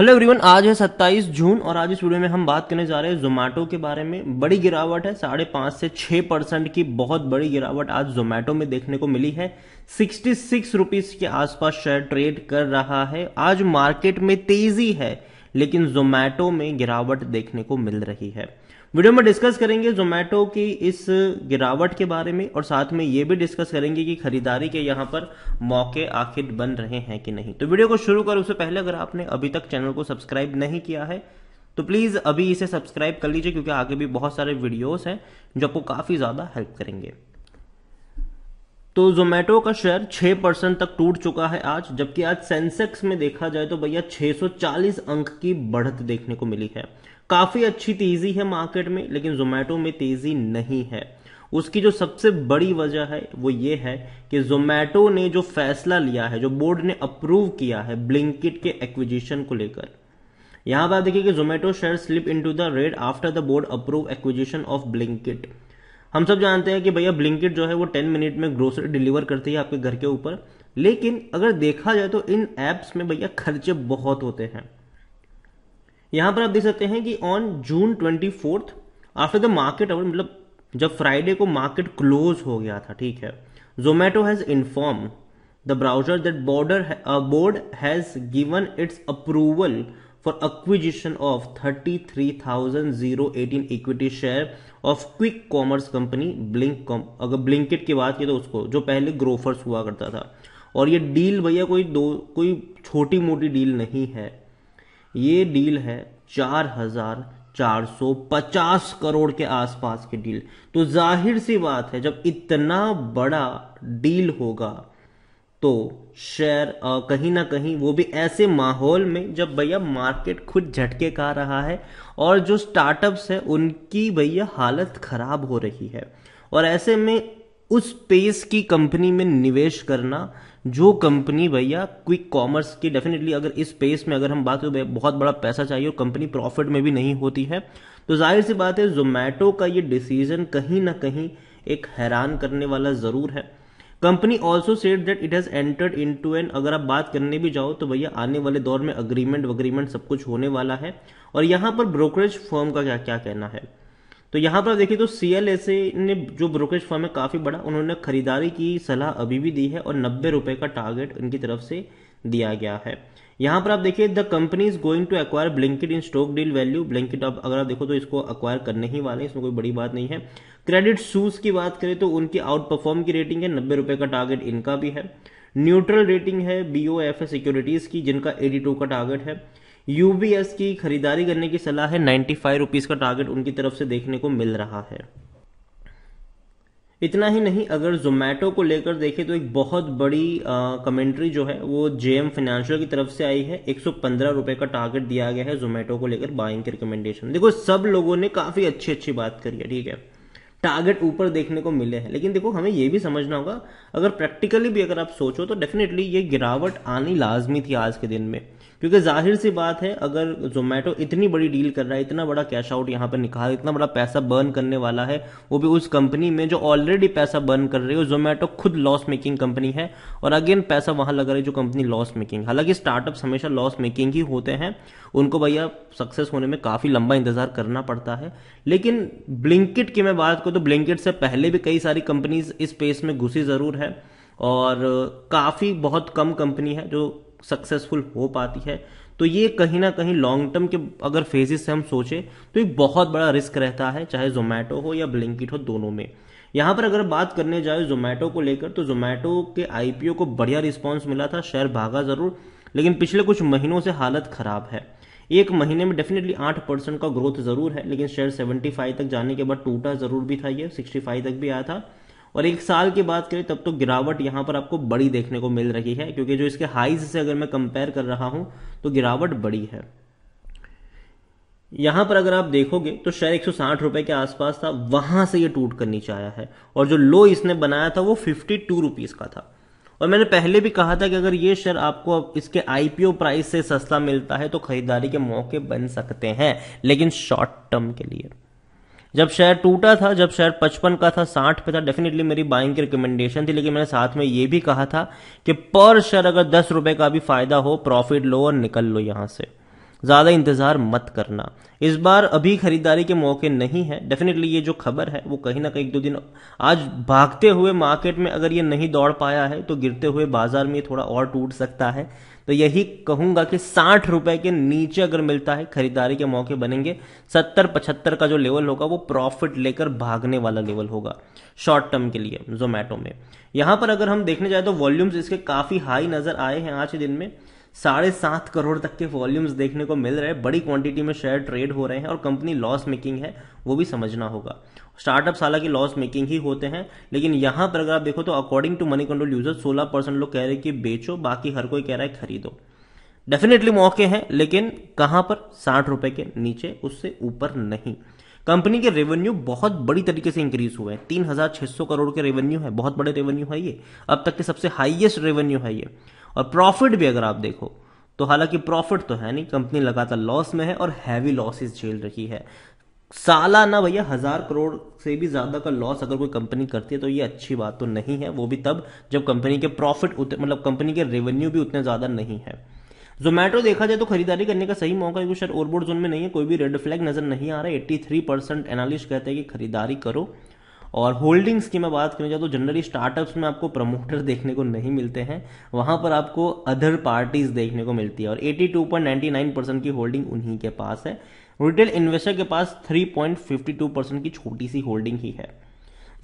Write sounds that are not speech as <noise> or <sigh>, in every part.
hello everyone आज है 27 जून और आज इस वीडियो में हम बात करने जा रहे हैं जोमेटो के बारे में बड़ी गिरावट है साढ़े पांच से छह परसेंट की बहुत बड़ी गिरावट आज जोमेटो में देखने को मिली है सिक्सटी सिक्स रुपीज के आसपास शेयर ट्रेड कर रहा है आज मार्केट में तेजी है लेकिन जोमेटो में गिरावट देखने को मिल रही है वीडियो में डिस्कस करेंगे जोमेटो की इस गिरावट के बारे में और साथ में ये भी डिस्कस करेंगे कि खरीदारी के यहाँ पर मौके आखिर बन रहे हैं कि नहीं तो वीडियो को शुरू करो उससे पहले अगर आपने अभी तक चैनल को सब्सक्राइब नहीं किया है तो प्लीज़ अभी इसे सब्सक्राइब कर लीजिए क्योंकि आगे भी बहुत सारे वीडियोस हैं जो आपको काफ़ी ज़्यादा हेल्प करेंगे तो जोमेटो का शेयर 6 परसेंट तक टूट चुका है आज जबकि आज सेंसेक्स में देखा जाए तो भैया 640 अंक की बढ़त देखने को मिली है काफ़ी अच्छी तेज़ी है मार्केट में लेकिन जोमेटो में तेज़ी नहीं है उसकी जो सबसे बड़ी वजह है वो ये है कि जोमेटो ने जो फैसला लिया है जो बोर्ड ने अप्रूव किया है ब्लिंकिट के एक्विजिशन को लेकर यहां पर देखिए कि Zomato share slip into the red after the board approve acquisition of Blinkit हम सब जानते हैं कि भैया ब्लिंकिट जो है वो टेन मिनट में ग्रोसरी डिलीवर करती है आपके घर के ऊपर लेकिन अगर देखा जाए तो इन एप्स में भैया खर्चे बहुत होते हैं यहाँ पर आप देख सकते हैं कि on June twenty fourth after the market hour मतलब जब फ्राइडे को मार्केट क्लोज हो गया था ठीक है Zomato has inform the browser that border board has given its approval for acquisition of 33,018 equity share of quick commerce company Blink com अगर ब्लिंकेट की बात की तो उसको जो पहले ग्रोफर्स हुआ करता था और ये डील भैया कोई दो कोई छोटी मोटी डील नहीं है ये डील है चार हजार चार सौ पचास करोड़ के आसपास की डील तो जाहिर सी बात है जब इतना बड़ा डील होगा तो शेयर कहीं ना कहीं वो भी ऐसे माहौल में जब भैया मार्केट खुद झटके खा रहा है और जो स्टार्टअप्स है उनकी भैया हालत ख़राब हो रही है और ऐसे में उस स्पेस की कंपनी में निवेश करना जो कंपनी भैया क्विक कॉमर्स की डेफिनेटली अगर इस स्पेस में अगर हम बात करें बहुत बड़ा पैसा चाहिए और कंपनी प्रॉफिट में भी नहीं होती है तो जाहिर सी बात है जोमेटो का ये डिसीज़न कहीं ना कहीं एक हैरान करने वाला ज़रूर है company also said that it has entered into an अगर आप बात करने भी जाओ तो भैया आने वाले दौर में अग्रीमेंट वग्रीमेंट सब कुछ होने वाला है और यहाँ पर ब्रोकरेज फर्म का क्या क्या कहना है तो यहाँ पर देखिए तो सी एल एस ए ने जो ब्रोकरेज फर्म है काफ़ी बड़ा उन्होंने खरीदारी की सलाह अभी भी दी है और नब्बे रुपए का टारगेट उनकी तरफ से दिया गया है यहाँ पर आप देखिए the company is going to acquire Blinkit in stock deal value Blinkit आप अगर आप देखो तो इसको अक्वायर करने ही वाले इसमें कोई बड़ी बात नहीं है क्रेडिट शूज की बात करें तो उनकी आउट परफॉर्म की रेटिंग है नब्बे रुपए का टारगेट इनका भी है न्यूट्रल रेटिंग है बी ओ एफ सिक्योरिटीज़ की जिनका एटी टू का टारगेट है यूबीएस की खरीदारी करने की सलाह है नाइन्टी फाइव रुपीज़ का टारगेट उनकी तरफ से देखने को मिल रहा है इतना ही नहीं अगर जोमेटो को लेकर देखें तो एक बहुत बड़ी कमेंट्री जो है वो जेएम फाइनेंशियल की तरफ से आई है एक सौ का टारगेट दिया गया है जोमेटो को लेकर बाइंग की रिकमेंडेशन देखो सब लोगों ने काफ़ी अच्छी अच्छी बात करी है ठीक है टारगेट ऊपर देखने को मिले हैं लेकिन देखो हमें ये भी समझना होगा अगर प्रैक्टिकली भी अगर आप सोचो तो डेफिनेटली ये गिरावट आनी लाजमी थी आज के दिन में क्योंकि जाहिर सी बात है अगर जोमेटो इतनी बड़ी डील कर रहा है इतना बड़ा कैश आउट यहाँ पर निकाल इतना बड़ा पैसा बर्न करने वाला है वो भी उस कंपनी में जो ऑलरेडी पैसा बर्न कर रही है जोमेटो खुद लॉस मेकिंग कंपनी है और अगेन पैसा वहां लगा रही है जो कंपनी लॉस मेकिंग हालांकि स्टार्टअप हमेशा लॉस मेकिंग ही होते हैं उनको भैया सक्सेस होने में काफ़ी लंबा इंतजार करना पड़ता है लेकिन ब्लिंकिट की मैं बात करूँ तो ब्लिंकिट से पहले भी कई सारी कंपनीज इस स्पेस में घुसी ज़रूर है और काफ़ी बहुत कम कंपनी है जो सक्सेसफुल हो पाती है तो ये कहीं ना कहीं लॉन्ग टर्म के अगर फेजेस से हम सोचें तो एक बहुत बड़ा रिस्क रहता है चाहे जोमेटो हो या ब्लिंकिट हो दोनों में यहां पर अगर बात करने जाए जोमेटो को लेकर तो जोमेटो के आईपीओ को बढ़िया रिस्पॉन्स मिला था शेयर भागा ज़रूर लेकिन पिछले कुछ महीनों से हालत ख़राब है एक महीने में डेफिनेटली आठ परसेंट का ग्रोथ ज़रूर है लेकिन शेयर सेवेंटी फाइव तक जाने के बाद टूटा ज़रूर भी था ये सिक्सटी फाइव तक भी आया था और एक साल की बात करें तब तो गिरावट यहां पर आपको बड़ी देखने को मिल रही है क्योंकि जो इसके हाइज से अगर मैं कंपेयर कर रहा हूं तो गिरावट बड़ी है यहां पर अगर आप देखोगे तो शेयर एक रुपए के आसपास था वहां से ये टूट कर नीचे आया है और जो लो इसने बनाया था वो फिफ्टी टू का था और मैंने पहले भी कहा था कि अगर ये शेयर आपको इसके आईपीओ प्राइस से सस्ता मिलता है तो खरीदारी के मौके बन सकते हैं लेकिन शॉर्ट टर्म के लिए जब शेयर टूटा था जब शेयर पचपन का था साठ पे था डेफिनेटली मेरी बाइंग की रिकमेंडेशन थी लेकिन मैंने साथ में ये भी कहा था कि पर शेयर अगर दस रुपए का भी फायदा हो प्रॉफिट लो और निकल लो यहां से ज़्यादा इंतज़ार मत करना इस बार अभी खरीदारी के मौके नहीं है डेफिनेटली ये जो खबर है वो कहीं ना कहीं दो दिन आज भागते हुए मार्केट में अगर ये नहीं दौड़ पाया है तो गिरते हुए बाजार में थोड़ा और टूट सकता है तो यही कहूंगा कि साठ रुपए के नीचे अगर मिलता है खरीदारी के मौके बनेंगे सत्तर पचहत्तर का जो लेवल होगा वो प्रॉफिट लेकर भागने वाला लेवल होगा शॉर्ट टर्म के लिए जोमेटो में यहां पर अगर हम देखने जाए तो वॉल्यूम्स इसके काफी हाई नजर आए हैं आज के दिन में साढ़े सात करोड़ तक के वॉल्यूम्स देखने को मिल रहे हैं बड़ी क्वांटिटी में शेयर ट्रेड हो रहे हैं और कंपनी लॉस मेकिंग है वो भी समझना होगा स्टार्टअप हालांकि लॉस मेकिंग ही होते हैं लेकिन यहां पर अगर आप देखो तो according to money control user सोलह परसेंट लोग कह रहे हैं कि बेचो बाकी हर कोई कह रहा है खरीदो डेफिनेटली मौके हैं लेकिन कहां पर साठ रुपए के नीचे उससे ऊपर नहीं कंपनी के रेवेन्यू बहुत बड़ी तरीके से इंक्रीज हुए हैं तीन हजार छह सौ करोड़ के रेवेन्यू है बहुत बड़े रेवेन्यू है ये अब तक के सबसे हाईएस्ट रेवेन्यू है ये और प्रॉफिट भी अगर आप देखो तो हालांकि प्रॉफिट तो है नहीं कंपनी लगातार लॉस में है और हैवी लॉसेस झेल रही है सालाना भैया हजार करोड़ से भी ज्यादा का लॉस अगर कोई कंपनी करती है तो ये अच्छी बात तो नहीं है वो भी तब जब कंपनी के प्रॉफिट मतलब कंपनी के रेवेन्यू भी उतने ज्यादा नहीं है जोमेटो देखा जाए तो खरीदारी करने का सही मौका क्योंकि शायद ओरबोर्ड जोन में नहीं है कोई भी रेड फ्लैग नजर नहीं आ रहा है एट्टी थ्री परसेंट एनालिस्ट कहते हैं कि खरीदारी करो और होल्डिंग्स की मैं बात करें चाहूँ तो जनरली स्टार्टअप्स में आपको प्रमोटर <laughs> देखने को नहीं मिलते हैं वहां पर आपको अदर पार्टीज़ देखने को मिलती है और 82.99 परसेंट की होल्डिंग उन्हीं के पास है रिटेल इन्वेस्टर के पास 3.52 परसेंट की छोटी सी होल्डिंग ही है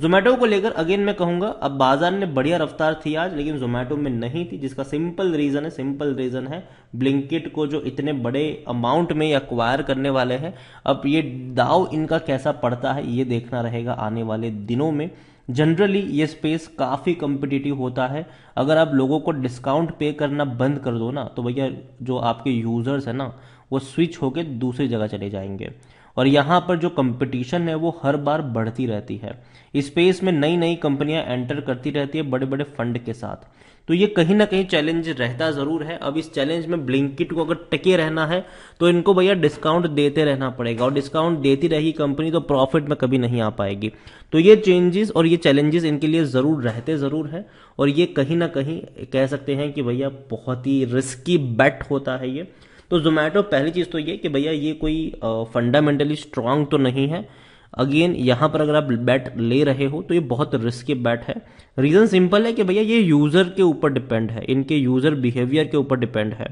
जोमेटो को लेकर अगेन मैं कहूंगा अब बाजार ने बढ़िया रफ्तार थी आज लेकिन जोमेटो में नहीं थी जिसका सिंपल रीजन है सिंपल रीजन है ब्लिंकिट को जो इतने बड़े अमाउंट में अक्वायर करने वाले हैं अब ये दाव इनका कैसा पड़ता है ये देखना रहेगा आने वाले दिनों में जनरली ये स्पेस काफ़ी कम्पिटिटिव होता है अगर आप लोगों को डिस्काउंट पे करना बंद कर दो ना तो भैया जो आपके यूज़र्स है ना वो स्विच होकर दूसरी जगह चले जाएंगे और यहाँ पर जो कंपटीशन है वो हर बार बढ़ती रहती है स्पेस में नई नई कंपनियां एंटर करती रहती है बड़े बड़े फंड के साथ तो ये कहीं ना कहीं चैलेंज रहता ज़रूर है अब इस चैलेंज में ब्लिंकिट को अगर टके रहना है तो इनको भैया डिस्काउंट देते रहना पड़ेगा और डिस्काउंट देती रही कंपनी तो प्रॉफिट में कभी नहीं आ पाएगी तो ये चेंजेस और ये चैलेंजेस इनके लिए ज़रूर रहते ज़रूर है और ये कहीं ना कहीं कह सकते हैं कि भैया बहुत ही रिस्की बेट होता है ये तो जोमेटो पहली चीज़ तो ये कि भैया ये कोई फंडामेंटली स्ट्रांग तो नहीं है अगेन यहाँ पर अगर आप बैट ले रहे हो तो ये बहुत रिस्की बैट है रीज़न सिंपल है कि भैया ये यूज़र के ऊपर डिपेंड है इनके यूज़र बिहेवियर के ऊपर डिपेंड है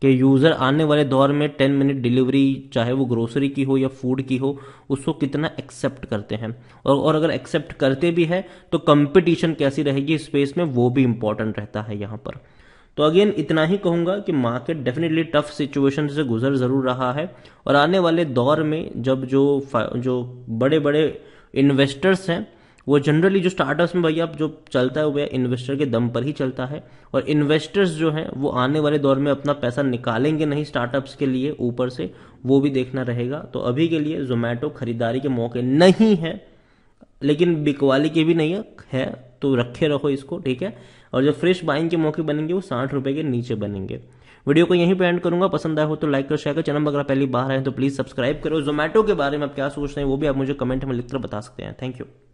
कि यूज़र आने वाले दौर में टेन मिनट डिलीवरी चाहे वो ग्रोसरी की हो या फूड की हो उसको कितना एक्सेप्ट करते हैं और और अगर एक्सेप्ट करते भी है तो कंपटीशन कैसी रहेगी स्पेस में वो भी इम्पोर्टेंट रहता है यहाँ पर तो अगेन इतना ही कहूंगा कि मार्केट डेफिनेटली टफ सिचुएशन से गुजर ज़रूर रहा है और आने वाले दौर में जब जो जो बड़े बड़े इन्वेस्टर्स हैं वो जनरली जो स्टार्टअप्स में भैया जो चलता है वह इन्वेस्टर के दम पर ही चलता है और इन्वेस्टर्स जो हैं वो आने वाले दौर में अपना पैसा निकालेंगे नहीं स्टार्टअप्स के लिए ऊपर से वो भी देखना रहेगा तो अभी के लिए जोमेटो खरीदारी के मौके नहीं है लेकिन बिकवाली के भी नहीं है तो रखे रखो इसको ठीक है और जो फ्रेश बाइंग के मौके बनेंगे वो साठ रुपए के नीचे बनेंगे वीडियो को यहीं पर एंड करूंगा पसंद आया हो तो लाइक करो शेयर करो चैनल अगर पहली बार आए तो प्लीज़ सब्सक्राइब करो जोमेटो के बारे में आप क्या सोच रहे हैं वो भी आप मुझे कमेंट में लिखकर बता सकते हैं थैंक यू